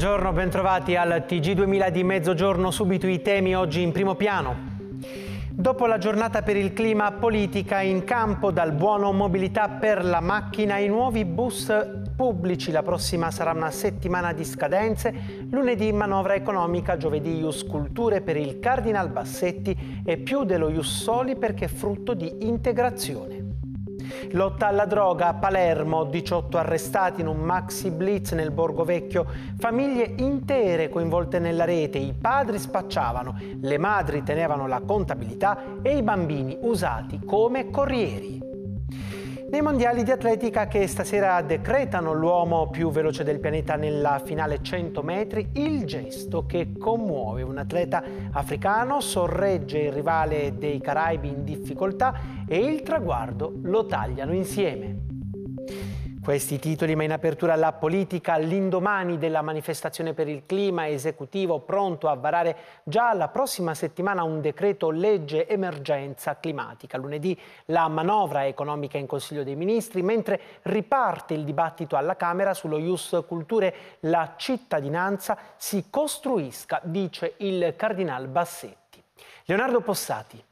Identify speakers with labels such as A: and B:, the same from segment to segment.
A: Buongiorno, bentrovati al TG2000 di mezzogiorno. Subito i temi oggi in primo piano. Dopo la giornata per il clima, politica in campo dal buono mobilità per la macchina ai nuovi bus pubblici. La prossima sarà una settimana di scadenze. Lunedì manovra economica, giovedì Ius Culture per il Cardinal Bassetti e più dello Ius Soli perché è frutto di integrazione. Lotta alla droga a Palermo, 18 arrestati in un maxi blitz nel Borgo Vecchio, famiglie intere coinvolte nella rete, i padri spacciavano, le madri tenevano la contabilità e i bambini usati come corrieri. Nei mondiali di atletica che stasera decretano l'uomo più veloce del pianeta nella finale 100 metri, il gesto che commuove un atleta africano sorregge il rivale dei Caraibi in difficoltà e il traguardo lo tagliano insieme. Questi titoli, ma in apertura alla politica all'indomani della manifestazione per il clima esecutivo pronto a varare già la prossima settimana un decreto legge emergenza climatica. Lunedì la manovra economica in Consiglio dei Ministri, mentre riparte il dibattito alla Camera sullo Ius Culture, la cittadinanza si costruisca, dice il Cardinal Bassetti. Leonardo Possati.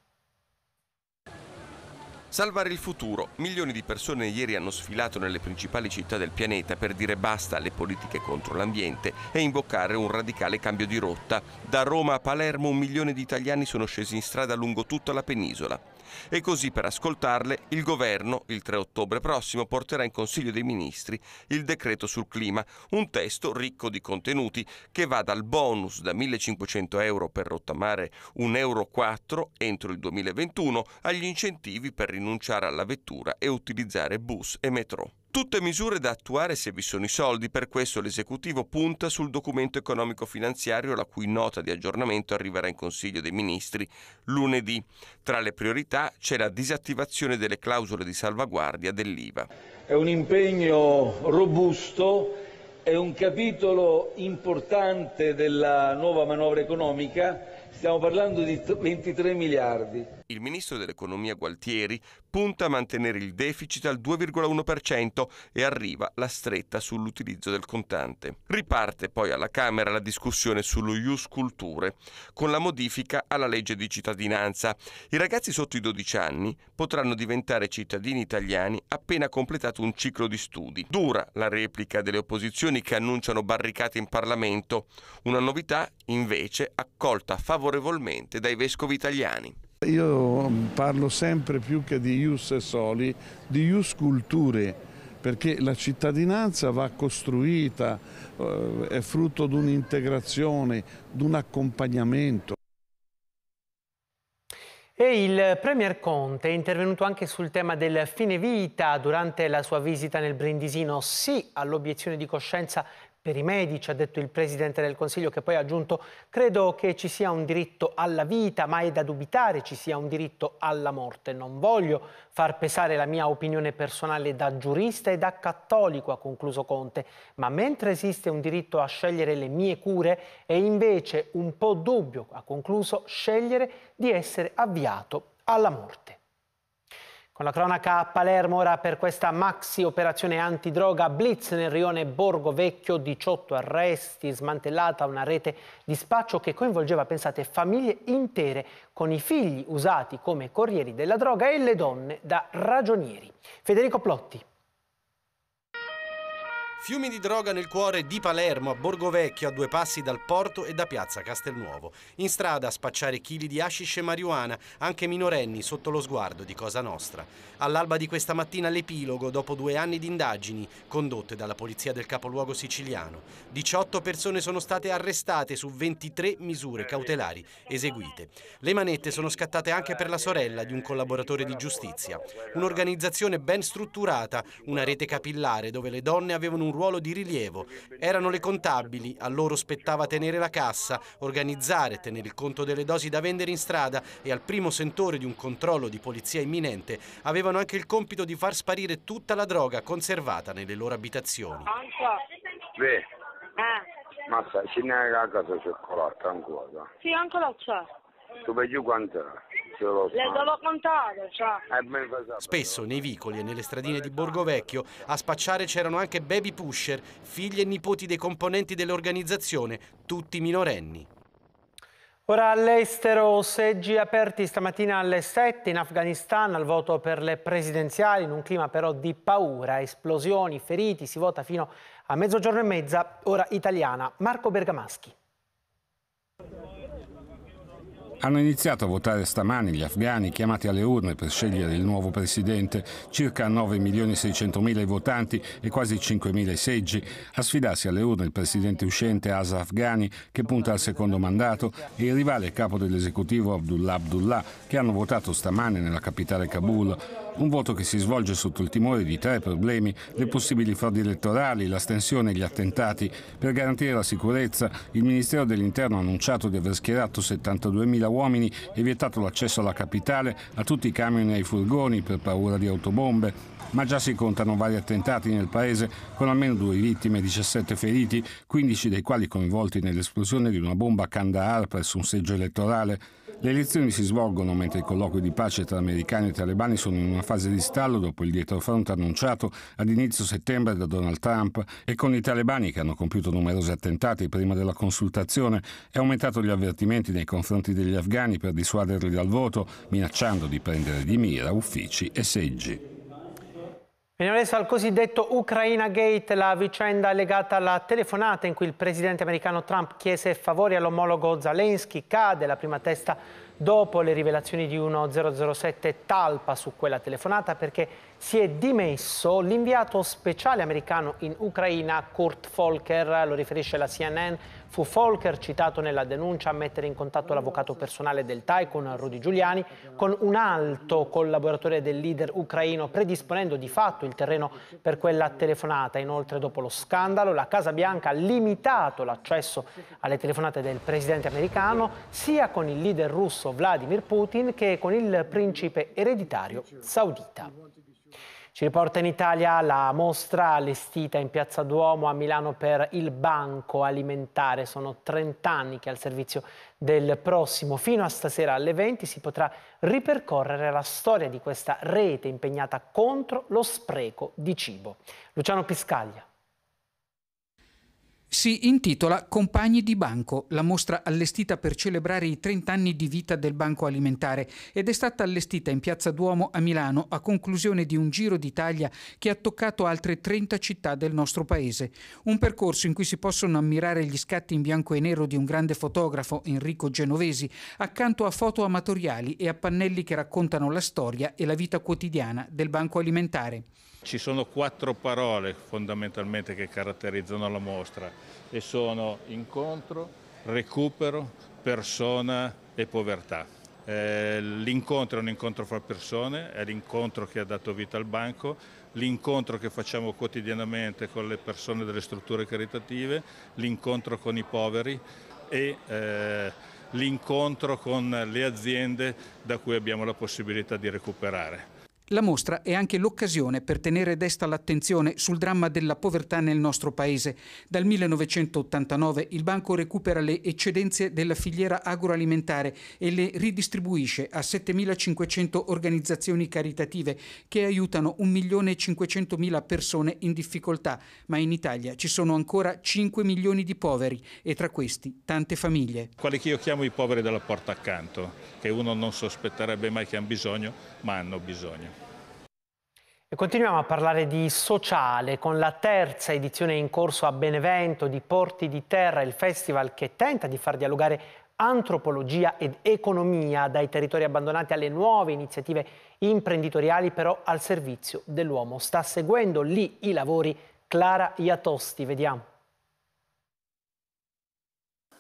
B: Salvare il futuro. Milioni di persone ieri hanno sfilato nelle principali città del pianeta per dire basta alle politiche contro l'ambiente e invocare un radicale cambio di rotta. Da Roma a Palermo un milione di italiani sono scesi in strada lungo tutta la penisola. E così per ascoltarle il governo il 3 ottobre prossimo porterà in Consiglio dei Ministri il decreto sul clima, un testo ricco di contenuti che va dal bonus da 1.500 euro per rottamare un euro 4 entro il 2021 agli incentivi per rinunciare alla vettura e utilizzare bus e metro. Tutte misure da attuare se vi sono i soldi, per questo l'esecutivo punta sul documento economico-finanziario la cui nota di aggiornamento arriverà in Consiglio dei Ministri lunedì. Tra le priorità c'è la disattivazione delle clausole di salvaguardia dell'IVA. È un impegno robusto, è un capitolo importante della nuova manovra economica Stiamo parlando di 23 miliardi. Il ministro dell'economia Gualtieri punta a mantenere il deficit al 2,1% e arriva la stretta sull'utilizzo del contante. Riparte poi alla Camera la discussione sullo Ius Culture con la modifica alla legge di cittadinanza. I ragazzi sotto i 12 anni potranno diventare cittadini italiani appena completato un ciclo di studi. Dura la replica delle opposizioni che annunciano barricate in Parlamento. Una novità invece accolta favorevolmente dai vescovi italiani. Io parlo sempre più che di ius soli, di ius culture, perché la cittadinanza va costruita, eh, è frutto di un'integrazione, di un accompagnamento.
A: E il Premier Conte è intervenuto anche sul tema del fine vita durante la sua visita nel Brindisino, sì all'obiezione di coscienza per i medici, ha detto il Presidente del Consiglio che poi ha aggiunto credo che ci sia un diritto alla vita, ma è da dubitare ci sia un diritto alla morte. Non voglio far pesare la mia opinione personale da giurista e da cattolico, ha concluso Conte, ma mentre esiste un diritto a scegliere le mie cure, è invece un po' dubbio, ha concluso, scegliere di essere avviato alla morte. Con la cronaca a Palermo ora per questa maxi operazione antidroga Blitz nel rione Borgo Vecchio, 18 arresti, smantellata una rete di spaccio che coinvolgeva, pensate, famiglie intere con i figli usati come corrieri della droga e le donne da ragionieri. Federico Plotti.
C: Fiumi di droga nel cuore di Palermo, a Borgovecchio, a due passi dal porto e da piazza Castelnuovo. In strada a spacciare chili di hashish e marijuana, anche minorenni sotto lo sguardo di Cosa Nostra. All'alba di questa mattina l'epilogo, dopo due anni di indagini condotte dalla polizia del capoluogo siciliano. 18 persone sono state arrestate su 23 misure cautelari eseguite. Le manette sono scattate anche per la sorella di un collaboratore di giustizia. Un'organizzazione ben strutturata, una rete capillare dove le donne avevano un ruolo di rilievo. Erano le contabili, a loro spettava tenere la cassa, organizzare, tenere il conto delle dosi da vendere in strada e al primo sentore di un controllo di polizia imminente avevano anche il compito di far sparire tutta la droga conservata nelle loro abitazioni. Beh, ma sai, c'è una
D: cosa cioccolata ancora.
E: Sì, ancora c'è.
D: Tu vedi quanto era? Le
F: devo contare, cioè.
D: Eh,
C: Spesso nei vicoli e nelle stradine di Borgo Vecchio a spacciare c'erano anche baby pusher, figli e nipoti dei componenti dell'organizzazione, tutti minorenni.
A: Ora all'estero, seggi aperti stamattina alle 7 in Afghanistan al voto per le presidenziali, in un clima però di paura, esplosioni, feriti, si vota fino a mezzogiorno e mezza, ora italiana. Marco Bergamaschi.
D: Hanno iniziato a votare stamani gli afghani chiamati alle urne per scegliere il nuovo presidente, circa 9 milioni 600 mila votanti e quasi 5 mila i seggi. A sfidarsi alle urne il presidente uscente Asaf Ghani che punta al secondo mandato e il rivale capo dell'esecutivo Abdullah Abdullah che hanno votato stamani nella capitale Kabul. Un voto che si svolge sotto il timore di tre problemi, le possibili frodi elettorali, l'astensione e gli attentati. Per garantire la sicurezza, il Ministero dell'Interno ha annunciato di aver schierato 72.000 uomini e vietato l'accesso alla capitale a tutti i camion e ai furgoni per paura di autobombe. Ma già si contano vari attentati nel paese, con almeno due vittime e 17 feriti, 15 dei quali coinvolti nell'esplosione di una bomba a Kandahar presso un seggio elettorale. Le elezioni si svolgono mentre i colloqui di pace tra americani e talebani sono in una fase di stallo dopo il dietrofront annunciato ad inizio settembre da Donald Trump e con i talebani che hanno compiuto numerosi attentati prima della consultazione è aumentato gli avvertimenti nei confronti degli afghani per dissuaderli dal voto, minacciando di prendere di mira uffici e seggi.
A: Veniamo adesso al cosiddetto Ucraina Gate, la vicenda legata alla telefonata in cui il presidente americano Trump chiese favori all'omologo Zelensky. Cade la prima testa dopo le rivelazioni di 1007 Talpa su quella telefonata perché si è dimesso l'inviato speciale americano in Ucraina Kurt Volker, lo riferisce la CNN, Fu Volker, citato nella denuncia, a mettere in contatto l'avvocato personale del Tycoon, Rudy Giuliani, con un alto collaboratore del leader ucraino, predisponendo di fatto il terreno per quella telefonata. Inoltre, dopo lo scandalo, la Casa Bianca ha limitato l'accesso alle telefonate del presidente americano, sia con il leader russo Vladimir Putin che con il principe ereditario saudita. Ci riporta in Italia la mostra allestita in Piazza Duomo a Milano per il Banco Alimentare. Sono 30 anni che al servizio del prossimo fino a stasera alle 20 si potrà ripercorrere la storia di questa rete impegnata contro lo spreco di cibo.
E: Luciano Piscaglia. Si intitola Compagni di Banco, la mostra allestita per celebrare i 30 anni di vita del Banco Alimentare ed è stata allestita in Piazza Duomo a Milano a conclusione di un giro d'Italia che ha toccato altre 30 città del nostro paese. Un percorso in cui si possono ammirare gli scatti in bianco e nero di un grande fotografo, Enrico Genovesi, accanto a foto amatoriali e a pannelli che raccontano la storia e la vita quotidiana del Banco Alimentare.
B: Ci sono quattro parole fondamentalmente che caratterizzano la mostra e sono incontro, recupero, persona e povertà. Eh, l'incontro è un incontro fra persone, è l'incontro che ha dato vita al banco, l'incontro che facciamo quotidianamente con le persone delle strutture caritative, l'incontro con i poveri e eh, l'incontro con le aziende da cui abbiamo la possibilità di recuperare.
E: La mostra è anche l'occasione per tenere desta l'attenzione sul dramma della povertà nel nostro paese. Dal 1989 il banco recupera le eccedenze della filiera agroalimentare e le ridistribuisce a 7.500 organizzazioni caritative che aiutano 1.500.000 persone in difficoltà, ma in Italia ci sono ancora 5 milioni di poveri e tra questi
B: tante famiglie. Quelli che io chiamo i poveri della porta accanto, che uno non sospetterebbe mai che hanno bisogno, ma hanno bisogno
A: continuiamo a parlare di sociale con la terza edizione in corso a Benevento di Porti di Terra, il festival che tenta di far dialogare antropologia ed economia dai territori abbandonati alle nuove iniziative imprenditoriali però al servizio dell'uomo. Sta seguendo lì i lavori Clara Iatosti, vediamo.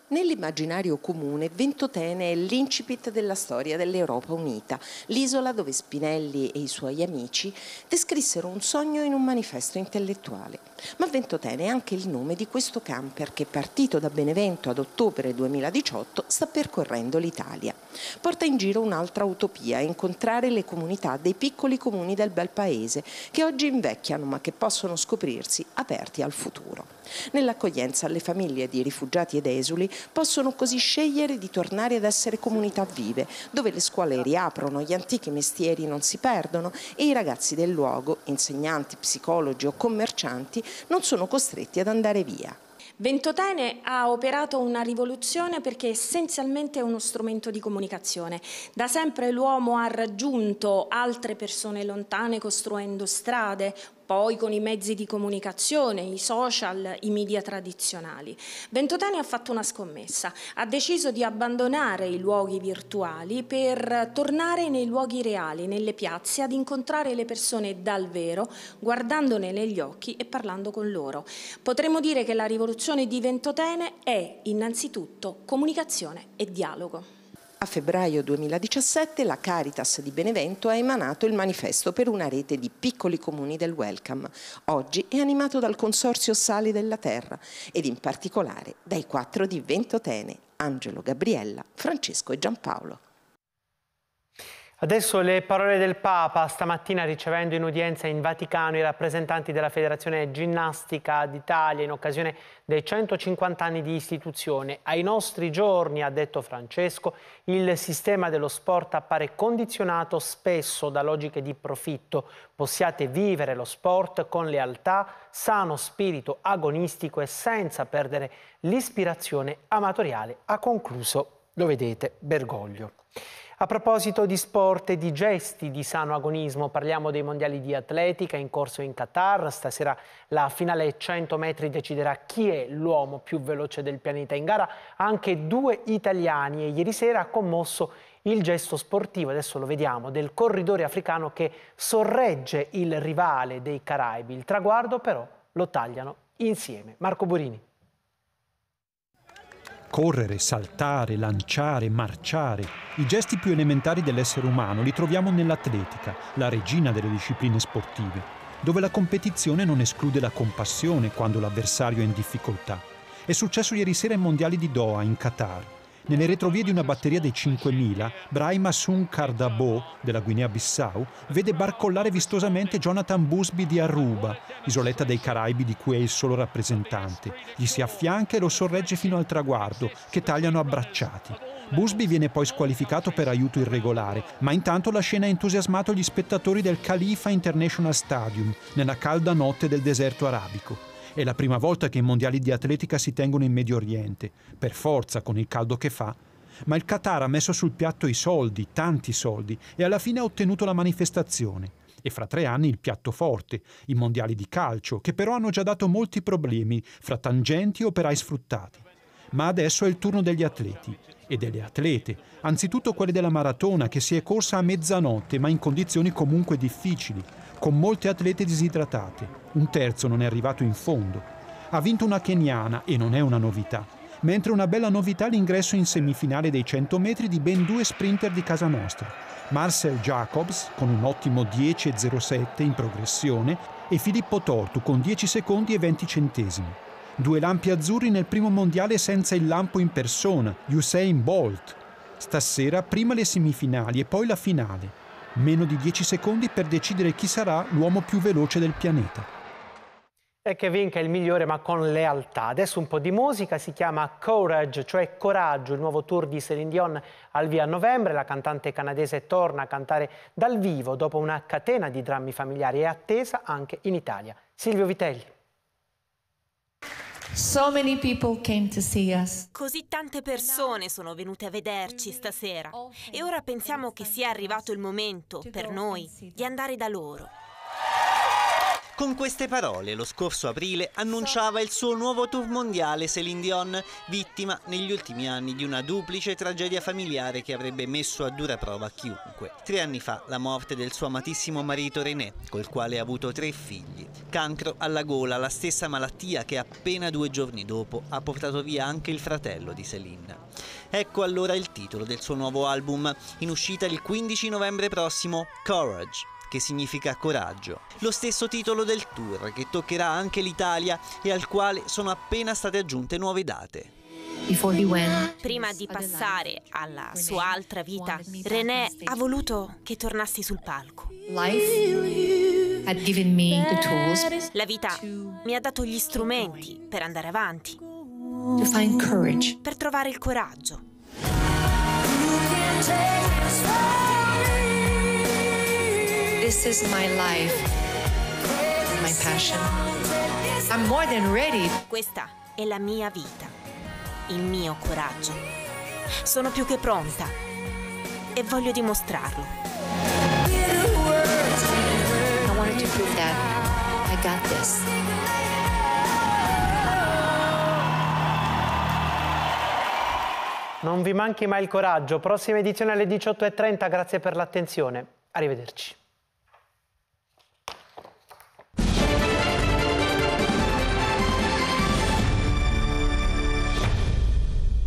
F: Nell'immaginario comune, Ventotene è l'incipit della storia dell'Europa unita, l'isola dove Spinelli e i suoi amici descrissero un sogno in un manifesto intellettuale. Ma Ventotene è anche il nome di questo camper che, partito da Benevento ad ottobre 2018, sta percorrendo l'Italia. Porta in giro un'altra utopia, incontrare le comunità dei piccoli comuni del bel paese, che oggi invecchiano ma che possono scoprirsi aperti al futuro. Nell'accoglienza le famiglie di rifugiati ed esuli possono così scegliere di tornare ad essere comunità vive, dove le scuole riaprono, gli antichi mestieri non si perdono e i ragazzi del luogo, insegnanti, psicologi o commercianti, non sono costretti ad andare via. Ventotene ha operato una rivoluzione perché essenzialmente è uno strumento di comunicazione. Da sempre l'uomo ha raggiunto altre persone lontane costruendo strade, poi con i mezzi di comunicazione, i social, i media tradizionali. Ventotene ha fatto una scommessa, ha deciso di abbandonare i luoghi virtuali per tornare nei luoghi reali, nelle piazze, ad incontrare le persone dal vero, guardandone negli occhi e parlando con loro. Potremmo dire che la rivoluzione di Ventotene è innanzitutto comunicazione e dialogo a febbraio 2017 la Caritas di Benevento ha emanato il manifesto per una rete di piccoli comuni del welcome. Oggi è animato dal Consorzio Sali della Terra ed in particolare dai quattro di Ventotene, Angelo, Gabriella, Francesco e Giampaolo. Adesso
A: le parole del Papa, stamattina ricevendo in udienza in Vaticano i rappresentanti della Federazione Ginnastica d'Italia in occasione dei 150 anni di istituzione. Ai nostri giorni, ha detto Francesco, il sistema dello sport appare condizionato spesso da logiche di profitto. Possiate vivere lo sport con lealtà, sano spirito agonistico e senza perdere l'ispirazione amatoriale, ha concluso, lo vedete, Bergoglio. A proposito di sport e di gesti di sano agonismo, parliamo dei mondiali di atletica in corso in Qatar. Stasera la finale 100 metri deciderà chi è l'uomo più veloce del pianeta in gara. Anche due italiani e ieri sera ha commosso il gesto sportivo, adesso lo vediamo, del corridore africano che sorregge il rivale dei Caraibi. Il traguardo però lo tagliano insieme. Marco Burini.
G: Correre, saltare, lanciare, marciare. I gesti più elementari dell'essere umano li troviamo nell'atletica, la regina delle discipline sportive, dove la competizione non esclude la compassione quando l'avversario è in difficoltà. È successo ieri sera ai mondiali di Doha in Qatar. Nelle retrovie di una batteria dei 5.000, Braima Sun Kardabo, della Guinea-Bissau, vede barcollare vistosamente Jonathan Busby di Aruba, isoletta dei Caraibi di cui è il solo rappresentante. Gli si affianca e lo sorregge fino al traguardo, che tagliano a bracciati. Busby viene poi squalificato per aiuto irregolare, ma intanto la scena ha entusiasmato gli spettatori del Khalifa International Stadium, nella calda notte del deserto arabico. È la prima volta che i mondiali di atletica si tengono in Medio Oriente, per forza con il caldo che fa, ma il Qatar ha messo sul piatto i soldi, tanti soldi, e alla fine ha ottenuto la manifestazione. E fra tre anni il piatto forte, i mondiali di calcio, che però hanno già dato molti problemi fra tangenti e operai sfruttati. Ma adesso è il turno degli atleti e delle atlete, anzitutto quelle della maratona che si è corsa a mezzanotte ma in condizioni comunque difficili, con molte atlete disidratate. Un terzo non è arrivato in fondo. Ha vinto una keniana e non è una novità, mentre una bella novità l'ingresso in semifinale dei 100 metri di ben due sprinter di casa nostra. Marcel Jacobs con un ottimo 10.07 in progressione e Filippo Tortu con 10 secondi e 20 centesimi. Due lampi azzurri nel primo mondiale senza il lampo in persona, Usain Bolt. Stasera prima le semifinali e poi la finale. Meno di 10 secondi per decidere chi sarà l'uomo più veloce del pianeta.
A: E che vinca il migliore ma con lealtà. Adesso un po' di musica, si chiama Courage, cioè Coraggio, il nuovo tour di Celine Dion al via a novembre. La cantante canadese torna a cantare dal vivo dopo una catena di drammi familiari e attesa anche in Italia. Silvio Vitelli.
G: So many came to see us. Così tante
F: persone sono venute a vederci stasera e ora pensiamo che sia arrivato il momento per noi di andare da loro.
A: Con queste parole lo scorso aprile annunciava il suo nuovo tour mondiale Céline Dion, vittima negli ultimi anni di una duplice tragedia familiare che avrebbe messo a dura prova chiunque. Tre anni fa la morte del suo amatissimo marito René, col quale ha avuto tre figli. Cancro alla gola, la stessa malattia che appena due giorni dopo ha portato via anche il fratello di Céline. Ecco allora il titolo del suo nuovo album, in uscita il 15 novembre prossimo, Courage che significa coraggio. Lo stesso titolo del tour che toccherà anche l'Italia e al quale sono appena state aggiunte nuove date.
F: Prima di passare alla sua altra vita, René ha voluto che tornassi sul palco. La vita mi ha dato gli strumenti per andare avanti, per trovare il coraggio. This is my life, my passion. I'm more than ready. Questa è la mia vita, il mio coraggio. Sono più che pronta e voglio dimostrarlo. I wanted to prove that I got this.
A: Non vi manchi mai il coraggio. Prossima edizione alle 18.30. Grazie per l'attenzione. Arrivederci.